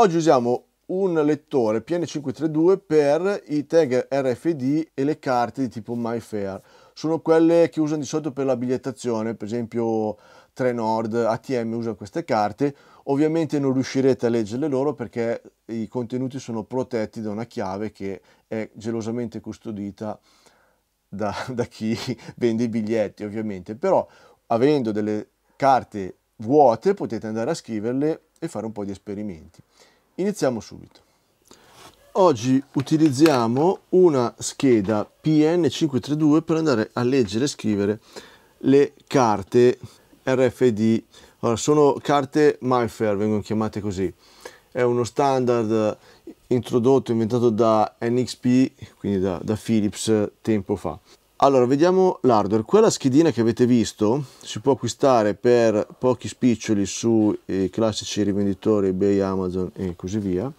Oggi usiamo un lettore PN532 per i tag RFID e le carte di tipo MyFair. Sono quelle che usano di solito per la bigliettazione, per esempio Trenord, ATM usa queste carte. Ovviamente non riuscirete a leggerle loro perché i contenuti sono protetti da una chiave che è gelosamente custodita da, da chi vende i biglietti, ovviamente. Però avendo delle carte vuote potete andare a scriverle e fare un po' di esperimenti. Iniziamo subito. Oggi utilizziamo una scheda PN532 per andare a leggere e scrivere le carte RFID. Allora, sono carte MyFair, vengono chiamate così. È uno standard introdotto, inventato da NXP, quindi da, da Philips tempo fa. Allora, vediamo l'hardware. Quella schedina che avete visto si può acquistare per pochi spiccioli sui eh, classici rivenditori eBay, Amazon e così via.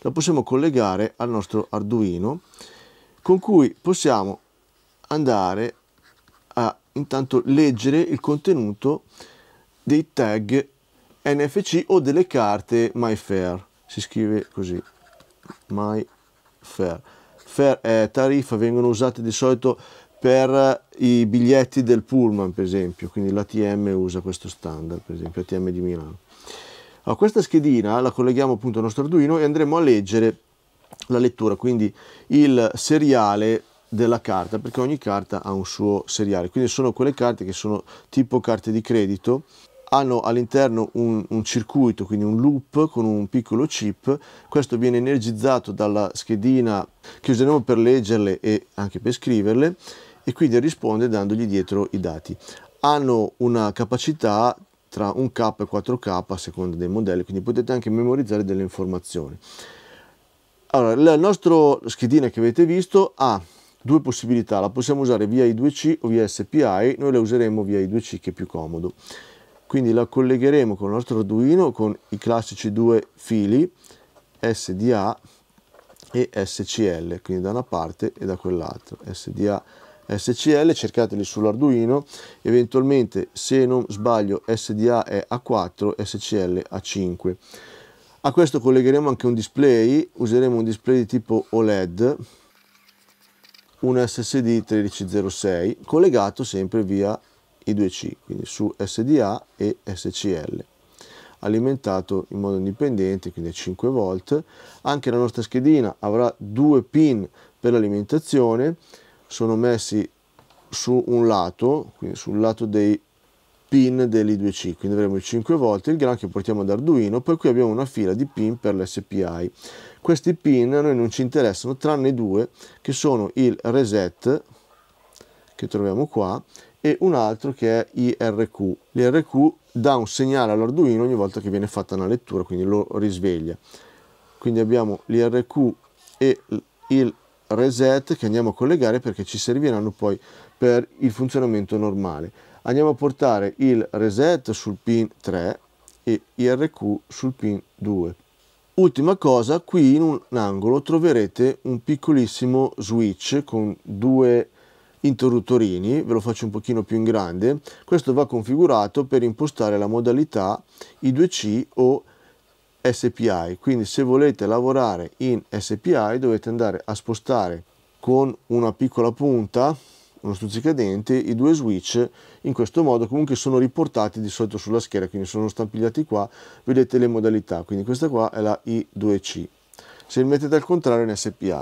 La possiamo collegare al nostro Arduino con cui possiamo andare a intanto leggere il contenuto dei tag NFC o delle carte MyFair. Si scrive così, MyFair. Fair è eh, tariffa, vengono usate di solito per i biglietti del Pullman, per esempio, quindi l'ATM usa questo standard, per esempio, ATM di Milano. a questa schedina la colleghiamo appunto al nostro Arduino e andremo a leggere la lettura, quindi il seriale della carta, perché ogni carta ha un suo seriale, quindi sono quelle carte che sono tipo carte di credito, hanno all'interno un, un circuito, quindi un loop con un piccolo chip, questo viene energizzato dalla schedina che useremo per leggerle e anche per scriverle, e quindi risponde dandogli dietro i dati. Hanno una capacità tra 1K e 4K a seconda dei modelli, quindi potete anche memorizzare delle informazioni. Allora, la nostra schedina che avete visto ha due possibilità, la possiamo usare via I2C o via SPI, noi la useremo via I2C che è più comodo. Quindi la collegheremo con il nostro Arduino con i classici due fili SDA e SCL, quindi da una parte e da quell'altra, SDA SCL, cercateli sull'Arduino, eventualmente se non sbaglio SDA è A4, SCL A5. A questo collegheremo anche un display, useremo un display di tipo OLED, un SSD 1306 collegato sempre via I2C, quindi su SDA e SCL alimentato in modo indipendente, quindi a 5 volt. Anche la nostra schedina avrà due pin per l'alimentazione sono messi su un lato, quindi sul lato dei pin dell'I2C, quindi avremo il 5 volte il gran che portiamo ad Arduino, poi qui abbiamo una fila di pin per l'SPI. Questi pin a noi non ci interessano tranne due che sono il reset che troviamo qua e un altro che è IRQ. L'IRQ dà un segnale all'Arduino ogni volta che viene fatta una lettura, quindi lo risveglia. Quindi abbiamo l'IRQ e il reset che andiamo a collegare perché ci serviranno poi per il funzionamento normale. Andiamo a portare il reset sul pin 3 e IRQ sul pin 2. Ultima cosa, qui in un angolo troverete un piccolissimo switch con due interruttorini, ve lo faccio un pochino più in grande, questo va configurato per impostare la modalità I2C o SPI, quindi se volete lavorare in SPI dovete andare a spostare con una piccola punta, uno stuzzicadente, i due switch in questo modo comunque sono riportati di solito sulla scheda, quindi sono stampigliati qua, vedete le modalità, quindi questa qua è la I2C, se li mettete al contrario in SPI.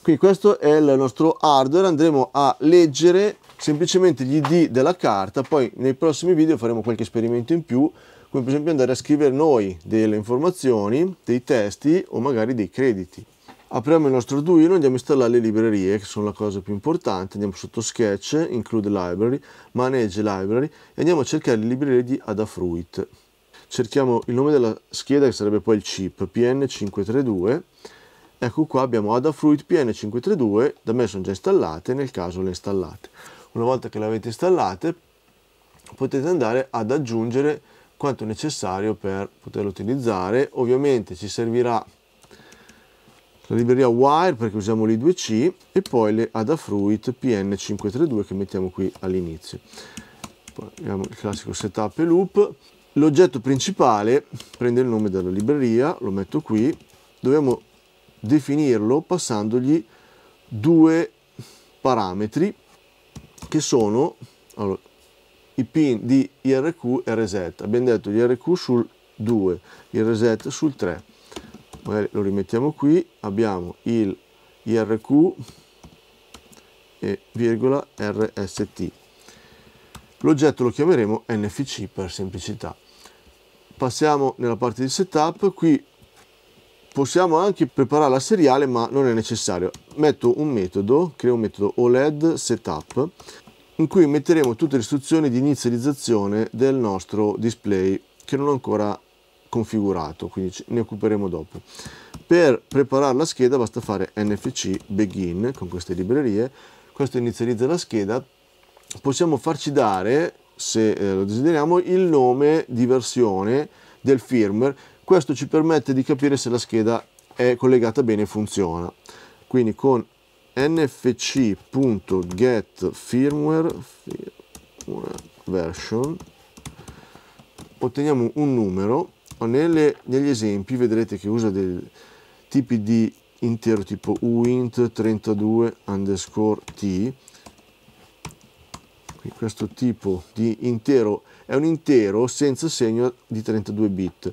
Quindi questo è il nostro hardware, andremo a leggere semplicemente gli ID della carta, poi nei prossimi video faremo qualche esperimento in più, come per esempio andare a scrivere noi delle informazioni, dei testi o magari dei crediti. Apriamo il nostro Arduino, e andiamo a installare le librerie, che sono la cosa più importante, andiamo sotto Sketch, Include Library, Manage Library e andiamo a cercare le librerie di Adafruit. Cerchiamo il nome della scheda che sarebbe poi il chip, PN532, ecco qua abbiamo Adafruit PN532, da me sono già installate, nel caso le installate. Una volta che le avete installate potete andare ad aggiungere quanto necessario per poterlo utilizzare. Ovviamente ci servirà la libreria wire perché usiamo l'i2c e poi le Adafruit PN532 che mettiamo qui all'inizio. Poi abbiamo il classico setup e loop. L'oggetto principale prende il nome della libreria, lo metto qui, dobbiamo definirlo passandogli due parametri che sono allora, i pin di IRQ e reset. Abbiamo detto IRQ sul 2, il reset sul 3. Magari lo rimettiamo qui, abbiamo il IRQ e virgola RST. L'oggetto lo chiameremo NFC per semplicità. Passiamo nella parte di setup, qui possiamo anche preparare la seriale ma non è necessario. Metto un metodo, creo un metodo OLED setup in cui metteremo tutte le istruzioni di inizializzazione del nostro display che non ho ancora configurato, quindi ne occuperemo dopo. Per preparare la scheda basta fare NFC begin con queste librerie, questo inizializza la scheda, possiamo farci dare, se eh, lo desideriamo, il nome di versione del firmware, questo ci permette di capire se la scheda è collegata bene e funziona. Quindi con nfc.get firmware, version otteniamo un numero nelle, negli esempi vedrete che usa dei tipi di intero tipo uint 32 underscore t questo tipo di intero è un intero senza segno di 32 bit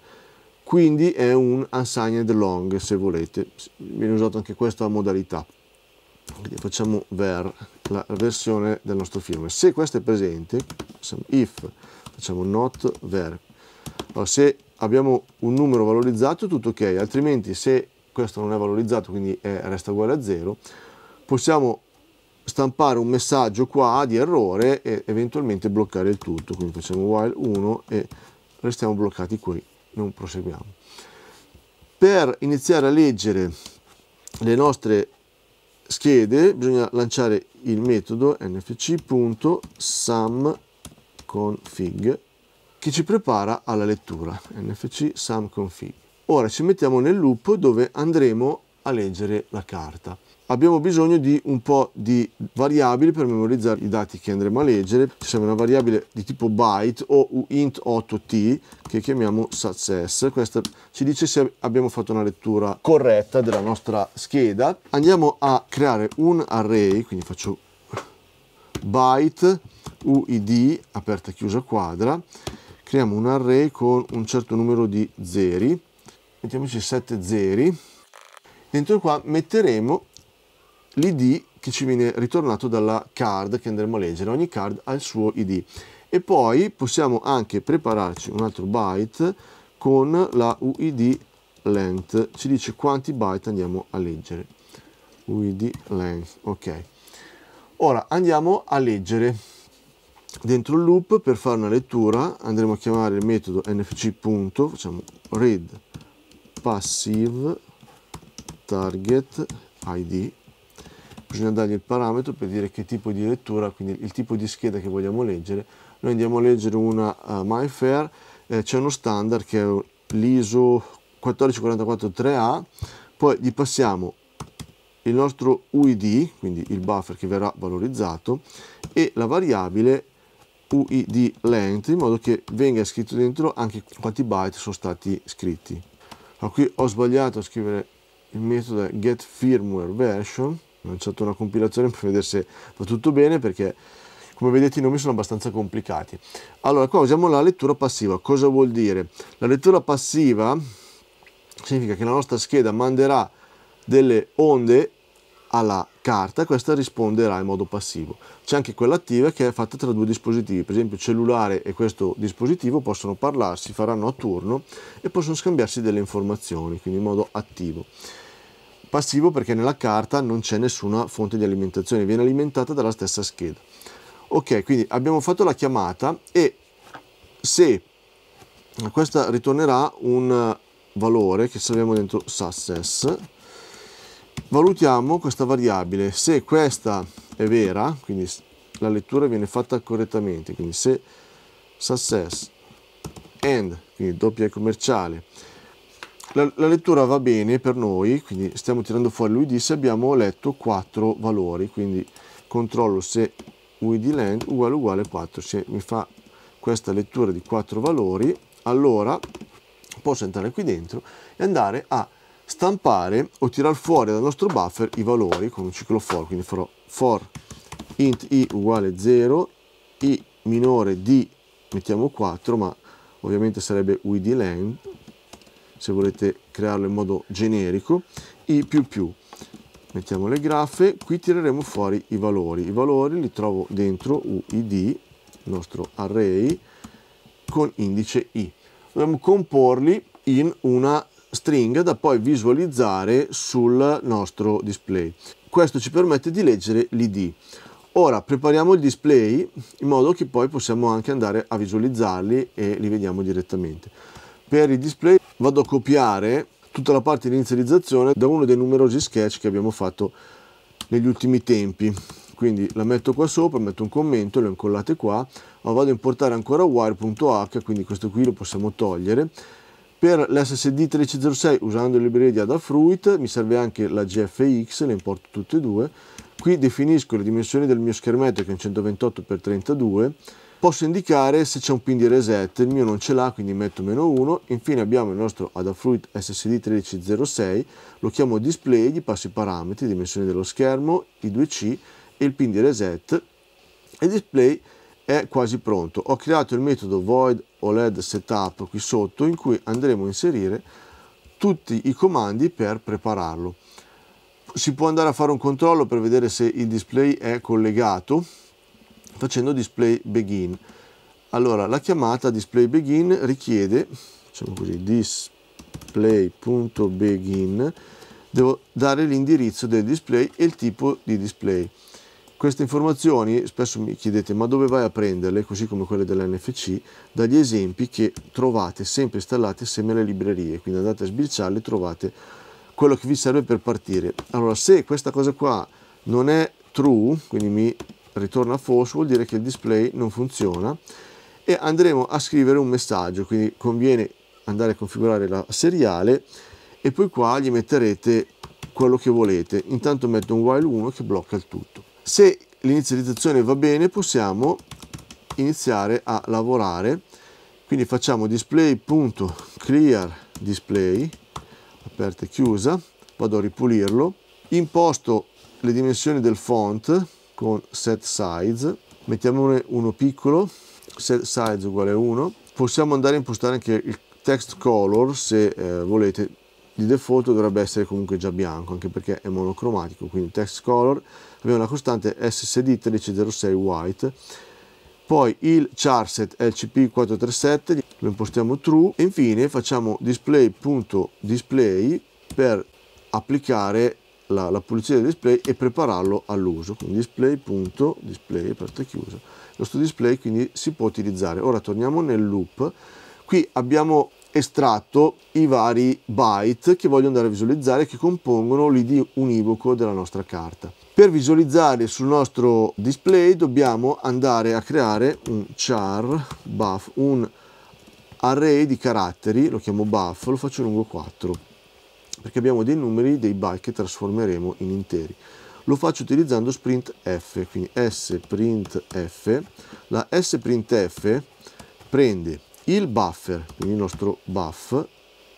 quindi è un unsigned long se volete viene usato anche questa modalità quindi facciamo ver la versione del nostro firmware se questo è presente if facciamo not ver allora, se abbiamo un numero valorizzato tutto ok altrimenti se questo non è valorizzato quindi è, resta uguale a 0 possiamo stampare un messaggio qua di errore e eventualmente bloccare il tutto quindi facciamo while 1 e restiamo bloccati qui non proseguiamo per iniziare a leggere le nostre schede bisogna lanciare il metodo nfc.sumconfig che ci prepara alla lettura nfc ora ci mettiamo nel loop dove andremo a leggere la carta abbiamo bisogno di un po' di variabili per memorizzare i dati che andremo a leggere. Ci serve una variabile di tipo byte o int8t che chiamiamo success. Questa ci dice se abbiamo fatto una lettura corretta della nostra scheda. Andiamo a creare un array, quindi faccio byte uid, aperta chiusa quadra, creiamo un array con un certo numero di zeri, mettiamoci 7 zeri, dentro qua metteremo l'id che ci viene ritornato dalla card che andremo a leggere, ogni card ha il suo id e poi possiamo anche prepararci un altro byte con la uid length, ci dice quanti byte andiamo a leggere, uid length, ok. Ora andiamo a leggere dentro il loop per fare una lettura andremo a chiamare il metodo nfc. facciamo read passive target id bisogna dargli il parametro per dire che tipo di lettura, quindi il tipo di scheda che vogliamo leggere. Noi andiamo a leggere una uh, MyFair, eh, c'è uno standard che è l'ISO 1444 3 a poi gli passiamo il nostro UID, quindi il buffer che verrà valorizzato, e la variabile UID length, in modo che venga scritto dentro anche quanti byte sono stati scritti. Ma qui ho sbagliato a scrivere il metodo getFirmwareVersion, ho lanciato una compilazione per vedere se va tutto bene perché come vedete i nomi sono abbastanza complicati. Allora qua usiamo la lettura passiva, cosa vuol dire? La lettura passiva significa che la nostra scheda manderà delle onde alla carta e questa risponderà in modo passivo. C'è anche quella attiva che è fatta tra due dispositivi, per esempio cellulare e questo dispositivo possono parlarsi, faranno a turno e possono scambiarsi delle informazioni, quindi in modo attivo passivo perché nella carta non c'è nessuna fonte di alimentazione, viene alimentata dalla stessa scheda. Ok, quindi abbiamo fatto la chiamata e se questa ritornerà un valore che salviamo dentro success, valutiamo questa variabile. Se questa è vera, quindi la lettura viene fatta correttamente, quindi se success and, quindi doppia commerciale, la, la, lettura va bene per noi, quindi stiamo tirando fuori l'UID se abbiamo letto 4 valori, quindi controllo se UID length uguale uguale 4, se mi fa questa lettura di 4 valori, allora posso entrare qui dentro e andare a stampare o tirar fuori dal nostro buffer i valori con un ciclo for, quindi farò for int i uguale 0, i minore di, mettiamo 4, ma ovviamente sarebbe uid length, se volete crearlo in modo generico, i più più. Mettiamo le graffe, qui tireremo fuori i valori. I valori li trovo dentro uid, il nostro array, con indice i. Dobbiamo comporli in una stringa da poi visualizzare sul nostro display. Questo ci permette di leggere l'id. Ora prepariamo il display in modo che poi possiamo anche andare a visualizzarli e li vediamo direttamente. Per il display vado a copiare tutta la parte di inizializzazione da uno dei numerosi sketch che abbiamo fatto negli ultimi tempi quindi la metto qua sopra, metto un commento, le ho incollate qua, ma vado a importare ancora wire.h, quindi questo qui lo possiamo togliere. Per l'SSD 1306 usando le libreria di Adafruit mi serve anche la GFX, le importo tutte e due. Qui definisco le dimensioni del mio schermetto che è un 128x32 posso indicare se c'è un pin di reset, il mio non ce l'ha quindi metto meno 1, infine abbiamo il nostro Adafruit SSD 1306, lo chiamo display, gli passo i parametri, dimensioni dello schermo, i 2C e il pin di reset Il display è quasi pronto. Ho creato il metodo void OLED setup qui sotto in cui andremo a inserire tutti i comandi per prepararlo. Si può andare a fare un controllo per vedere se il display è collegato facendo display begin. Allora, la chiamata display begin richiede, diciamo così, display.begin, devo dare l'indirizzo del display e il tipo di display. Queste informazioni spesso mi chiedete ma dove vai a prenderle, così come quelle dell'NFC, dagli esempi che trovate sempre installate assieme alle librerie, quindi andate a sbirciarle e trovate quello che vi serve per partire. Allora se questa cosa qua non è true, quindi mi ritorna false vuol dire che il display non funziona e andremo a scrivere un messaggio quindi conviene andare a configurare la seriale e poi qua gli metterete quello che volete intanto metto un while 1 che blocca il tutto se l'inizializzazione va bene possiamo iniziare a lavorare quindi facciamo display.clear display aperta e chiusa vado a ripulirlo imposto le dimensioni del font con set size mettiamone uno piccolo set size uguale 1 possiamo andare a impostare anche il text color se eh, volete di default dovrebbe essere comunque già bianco anche perché è monocromatico quindi text color abbiamo la costante ssd 1306 white poi il charset lcp437 lo impostiamo true e infine facciamo display.display per applicare la, la pulizia del display e prepararlo all'uso. Quindi display.display, aperta e chiusa. Questo display quindi si può utilizzare. Ora torniamo nel loop. Qui abbiamo estratto i vari byte che voglio andare a visualizzare che compongono l'ID univoco della nostra carta. Per visualizzare sul nostro display dobbiamo andare a creare un char buff, un array di caratteri, lo chiamo buff, lo faccio lungo 4 perché abbiamo dei numeri dei byte che trasformeremo in interi. Lo faccio utilizzando sprintf, quindi sprintf. La sprintf prende il buffer, quindi il nostro buff,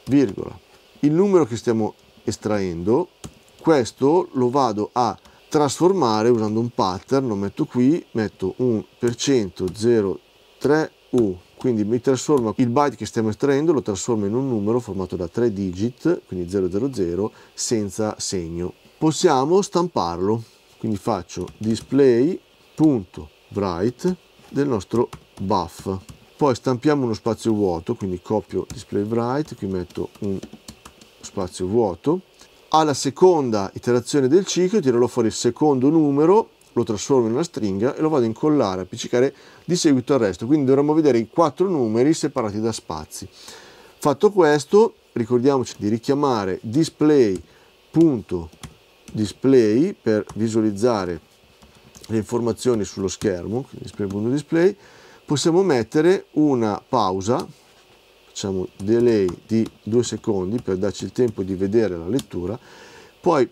virgola, il numero che stiamo estraendo, questo lo vado a trasformare usando un pattern, lo metto qui, metto un per cento 03u quindi mi trasformo il byte che stiamo estraendo lo trasforma in un numero formato da tre digit quindi 000 senza segno possiamo stamparlo quindi faccio display.write del nostro buff poi stampiamo uno spazio vuoto quindi copio display write qui metto un spazio vuoto alla seconda iterazione del ciclo tirerò fuori il secondo numero lo trasformo in una stringa e lo vado a incollare, appiccicare di seguito al resto. Quindi dovremmo vedere i quattro numeri separati da spazi. Fatto questo, ricordiamoci di richiamare display.display per visualizzare le informazioni sullo schermo, display.display, possiamo mettere una pausa, facciamo delay di due secondi per darci il tempo di vedere la lettura, poi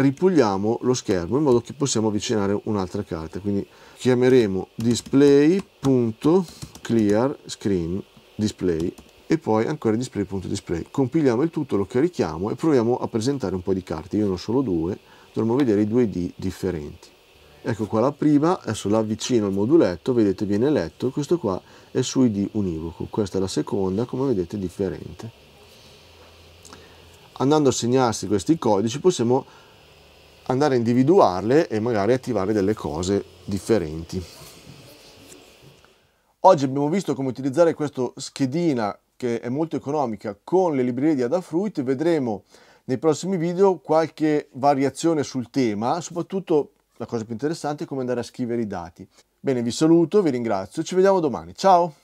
ripuliamo lo schermo in modo che possiamo avvicinare un'altra carta quindi chiameremo display.clear screen display e poi ancora display.display display. compiliamo il tutto lo carichiamo e proviamo a presentare un po' di carte io ne ho solo due dovremmo vedere i due d differenti ecco qua la prima adesso la avvicino al moduletto vedete viene letto questo qua è su ID univoco questa è la seconda come vedete differente andando a segnarsi questi codici possiamo andare a individuarle e magari attivare delle cose differenti. Oggi abbiamo visto come utilizzare questa schedina che è molto economica con le librerie di Adafruit, vedremo nei prossimi video qualche variazione sul tema, soprattutto la cosa più interessante è come andare a scrivere i dati. Bene, vi saluto, vi ringrazio, ci vediamo domani, ciao!